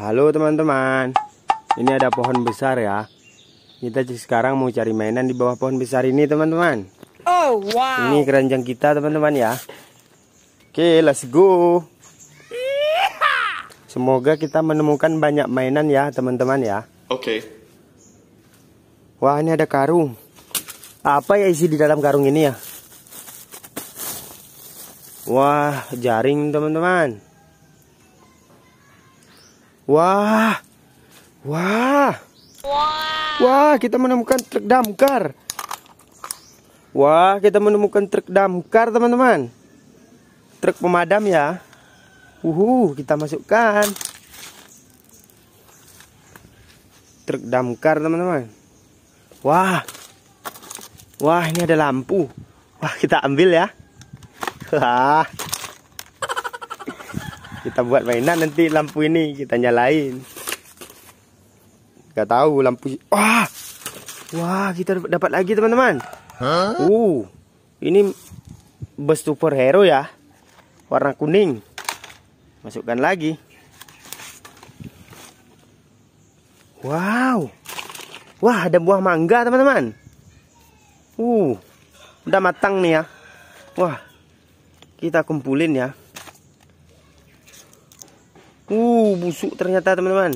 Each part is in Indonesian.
Halo teman-teman Ini ada pohon besar ya Kita sekarang mau cari mainan di bawah pohon besar ini teman-teman Oh wow Ini keranjang kita teman-teman ya Oke let's go Semoga kita menemukan banyak mainan ya teman-teman ya Oke okay. Wah ini ada karung Apa ya isi di dalam karung ini ya Wah jaring teman-teman Wah. Wah. Wah, kita menemukan truk damkar. Wah, kita menemukan truk damkar, teman-teman. Truk pemadam ya. Uhu, kita masukkan. Truk damkar, teman-teman. Wah. Wah, ini ada lampu. Wah, kita ambil ya. Wah kita buat mainan nanti lampu ini kita nyalain nggak tahu lampu wah wah kita dapat lagi teman-teman huh? uh ini bus super hero ya warna kuning masukkan lagi wow wah ada buah mangga teman-teman uh udah matang nih ya wah kita kumpulin ya Uh, busuk ternyata teman-teman.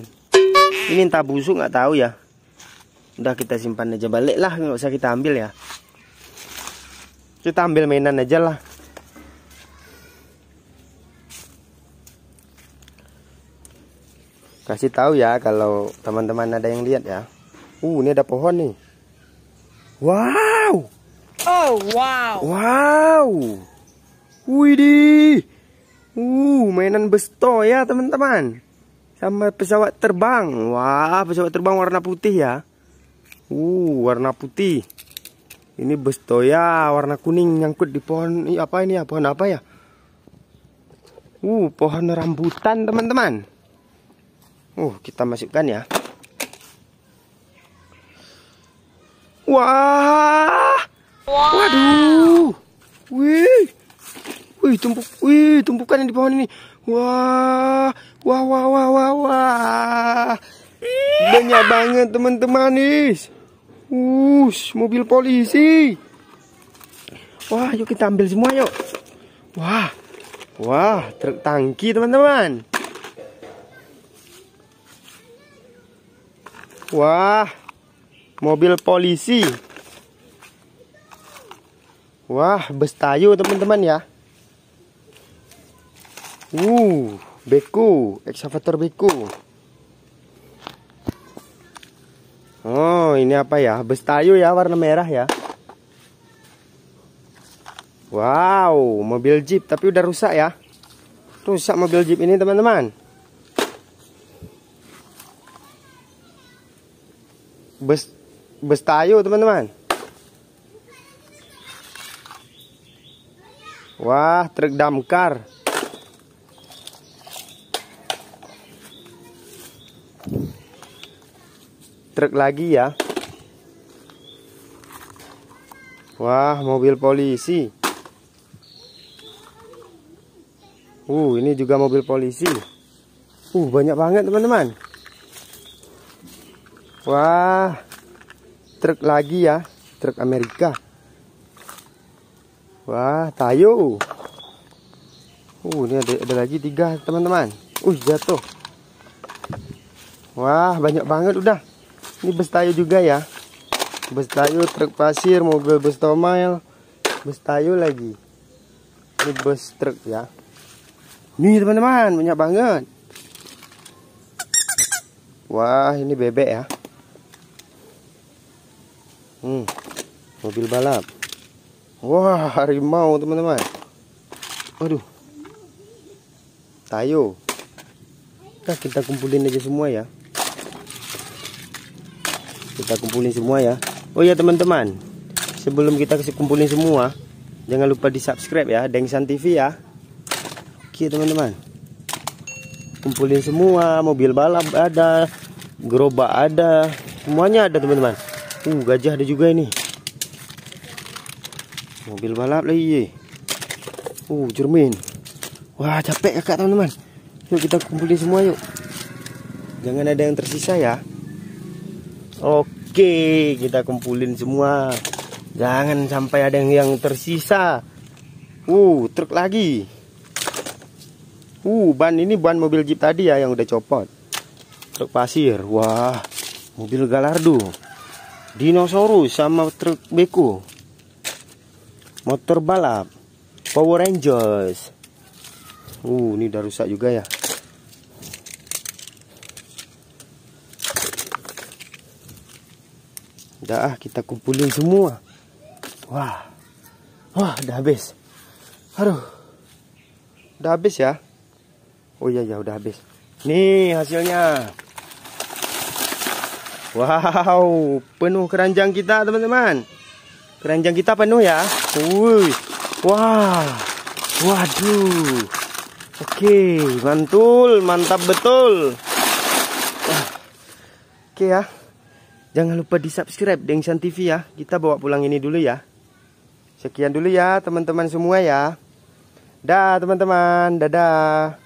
Ini entah busuk nggak tahu ya. Udah kita simpan aja balik lah, nggak usah kita ambil ya. Kita ambil mainan aja lah. Kasih tahu ya kalau teman-teman ada yang lihat ya. Uh, ini ada pohon nih. Wow. Oh, wow. Wow. widi Uh, mainan besto ya teman-teman sama pesawat terbang wah pesawat terbang warna putih ya uh warna putih ini besto ya warna kuning nyangkut di pohon ini apa ini ya pohon apa ya uh pohon rambutan teman-teman uh kita masukkan ya wah wow. waduh wih Wih, tumpuk, wih, tumpukan yang di pohon ini. Wah, wah, wah, wah, wah, wah. Banyak banget teman-teman nih. Us, mobil polisi. Wah, yuk kita ambil semua yuk. Wah, wah, truk tangki teman-teman. Wah, mobil polisi. Wah, bestayu teman-teman ya. Uh, beku, excavator beku. Oh, ini apa ya? Bestayu ya, warna merah ya. Wow, mobil jeep tapi udah rusak ya. Rusak mobil jeep ini teman-teman. Best bestayu teman-teman. Wah, truk damkar. truk lagi ya wah mobil polisi uh ini juga mobil polisi uh banyak banget teman-teman wah truk lagi ya truk Amerika wah tayo uh ini ada, ada lagi tiga teman-teman uh jatuh Wah, banyak banget udah. Ini bus tayu juga ya. Bus tayu, truk pasir, mobil bus tomail, bus tayu lagi. Ini bus truk ya. Ini teman-teman, banyak banget. Wah, ini bebek ya. Hmm, mobil balap. Wah, harimau teman-teman. Aduh. Tayo. Nah, kita kumpulin aja semua ya kita kumpulin semua ya oh ya teman-teman sebelum kita kumpulin semua jangan lupa di subscribe ya Dengsan TV ya oke teman-teman kumpulin semua mobil balap ada gerobak ada semuanya ada teman-teman uh gajah ada juga ini mobil balap lagi iya. uh cermin wah capek kak teman-teman yuk kita kumpulin semua yuk jangan ada yang tersisa ya Oke, kita kumpulin semua. Jangan sampai ada yang, tersisa. Uh, truk lagi. Uh, ban ini ban mobil Jeep tadi ya yang udah copot. Truk pasir. Wah, mobil Galardo. Dinosaurus sama truk Beko. Motor balap. Power Rangers. Uh, ini udah rusak juga ya. Dah ah, kita kumpulin semua. Wah. Wah, dah habis. Aduh. Dah habis ya? Oh iya ya udah habis. Nih hasilnya. Wow, penuh keranjang kita teman-teman. Keranjang kita penuh ya. Wuih. Wah. Waduh. Oke, mantul, mantap betul. Oke ya. Jangan lupa di subscribe Dengsan TV ya. Kita bawa pulang ini dulu ya. Sekian dulu ya teman-teman semua ya. Dah teman-teman. Dadah.